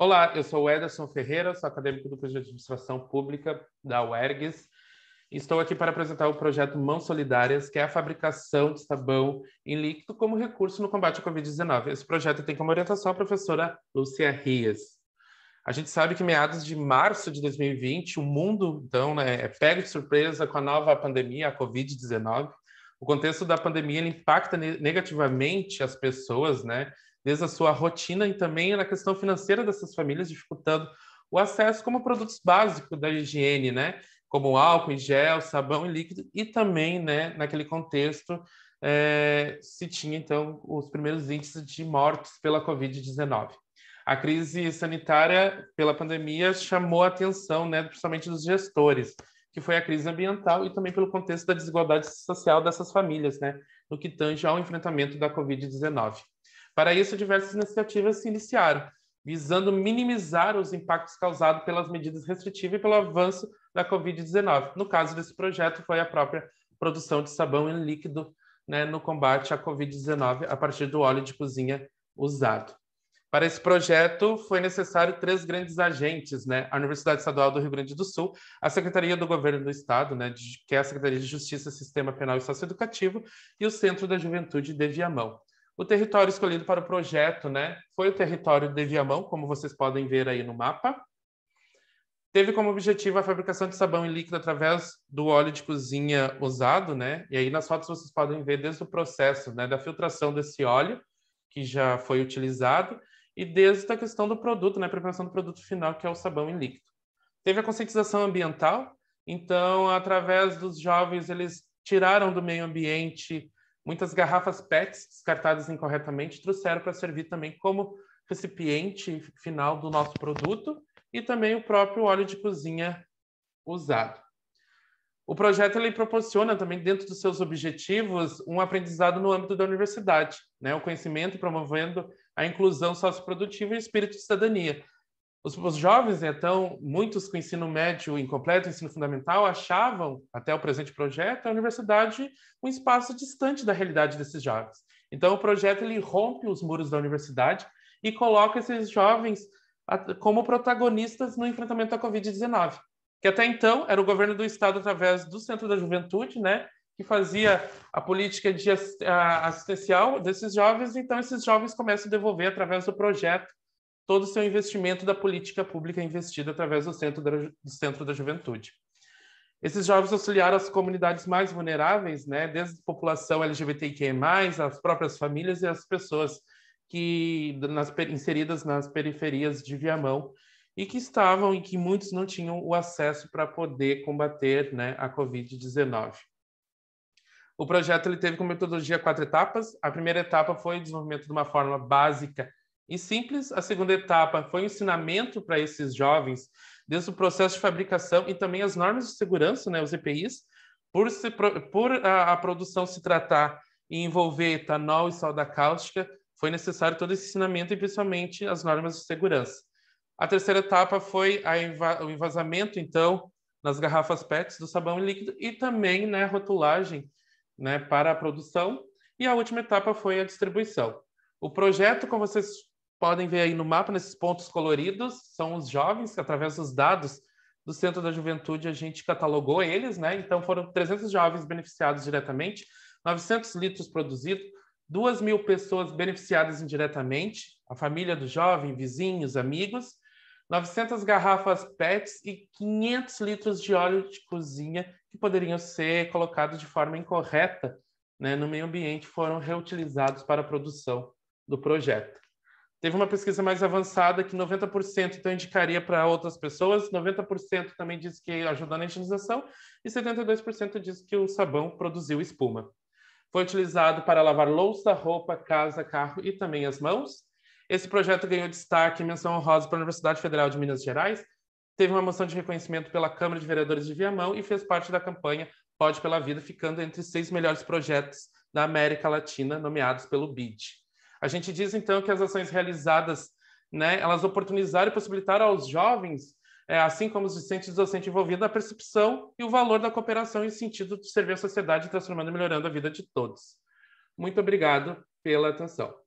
Olá, eu sou o Ederson Ferreira, sou acadêmico do curso de Administração Pública da UERGS. Estou aqui para apresentar o projeto Mãos Solidárias, que é a fabricação de sabão em líquido como recurso no combate à Covid-19. Esse projeto tem como orientação a professora Lúcia Rias. A gente sabe que meados de março de 2020, o mundo então né, é pego de surpresa com a nova pandemia, a Covid-19. O contexto da pandemia impacta negativamente as pessoas, né? desde a sua rotina e também na questão financeira dessas famílias, dificultando o acesso como produtos básicos da higiene, né? Como álcool em gel, sabão e líquido, e também, né, naquele contexto, é, se tinha, então, os primeiros índices de mortes pela Covid-19. A crise sanitária pela pandemia chamou a atenção, né, principalmente dos gestores, que foi a crise ambiental e também pelo contexto da desigualdade social dessas famílias, né, no que tange ao enfrentamento da Covid-19. Para isso, diversas iniciativas se iniciaram, visando minimizar os impactos causados pelas medidas restritivas e pelo avanço da Covid-19. No caso desse projeto, foi a própria produção de sabão em líquido né, no combate à Covid-19 a partir do óleo de cozinha usado. Para esse projeto, foi necessário três grandes agentes, né? A Universidade Estadual do Rio Grande do Sul, a Secretaria do Governo do Estado, né, que é a Secretaria de Justiça, Sistema Penal e Socioeducativo, e o Centro da Juventude de Viamão. O território escolhido para o projeto né, foi o território de Viamão, como vocês podem ver aí no mapa. Teve como objetivo a fabricação de sabão em líquido através do óleo de cozinha usado, né? E aí nas fotos vocês podem ver desde o processo né, da filtração desse óleo, que já foi utilizado, e desde a questão do produto, né, preparação do produto final, que é o sabão em líquido. Teve a conscientização ambiental, então, através dos jovens, eles tiraram do meio ambiente Muitas garrafas PETs descartadas incorretamente trouxeram para servir também como recipiente final do nosso produto e também o próprio óleo de cozinha usado. O projeto ele proporciona também, dentro dos seus objetivos, um aprendizado no âmbito da universidade, né? o conhecimento promovendo a inclusão socioprodutiva e o espírito de cidadania. Os, os, jovens, então, muitos com ensino médio incompleto, ensino fundamental, achavam, até o presente projeto, a universidade um espaço distante da realidade desses jovens. Então, o projeto ele rompe os muros da universidade e coloca esses jovens como protagonistas no enfrentamento à Covid-19, que até então era o governo do estado através do Centro da Juventude, né, que fazia a política de assistencial desses jovens. Então, esses jovens começam a devolver através do projeto todo o seu investimento da política pública investida através do Centro da, do centro da Juventude. Esses jovens auxiliaram as comunidades mais vulneráveis, né, desde a população LGBTQI+, as próprias famílias e as pessoas que nas, inseridas nas periferias de Viamão e que estavam e que muitos não tinham o acesso para poder combater né, a Covid-19. O projeto ele teve como metodologia quatro etapas. A primeira etapa foi o desenvolvimento de uma forma básica e simples. A segunda etapa foi o um ensinamento para esses jovens desde o processo de fabricação e também as normas de segurança, né, os EPIs, por, se, por a, a, produção se tratar e envolver etanol e soda cáustica, foi necessário todo esse ensinamento e principalmente as normas de segurança. A terceira etapa foi a, o envasamento, então, nas garrafas PETs do sabão líquido e também né, rotulagem né, para a produção. E a última etapa foi a distribuição. O projeto, como vocês podem ver aí no mapa, nesses pontos coloridos, são os jovens que, através dos dados do Centro da Juventude, a gente catalogou eles, né? Então, foram 300 jovens beneficiados diretamente, 900 litros produzidos, 2 mil pessoas beneficiadas indiretamente, a família do jovem, vizinhos, amigos, 900 garrafas PETs e 500 litros de óleo de cozinha que poderiam ser colocados de forma incorreta né, no meio ambiente foram reutilizados para a produção do projeto. Teve uma pesquisa mais avançada que 90% então indicaria para outras pessoas, 90% também diz que ajudou na higienização e 72% diz que o sabão produziu espuma. Foi utilizado para lavar louça, roupa, casa, carro e também as mãos. Esse projeto ganhou destaque e menção honrosa para a Universidade Federal de Minas Gerais. Teve uma moção de reconhecimento pela Câmara de Vereadores de Viamão e fez parte da campanha Pode pela Vida, ficando entre seis melhores projetos da América Latina nomeados pelo BID. A gente diz, então, que as ações realizadas, né, elas oportunizaram e possibilitaram aos jovens, é, assim como os discentes e docentes envolvidos, a percepção e o valor da cooperação e sentido de servir à sociedade, transformando e melhorando a vida de todos. Muito obrigado pela atenção.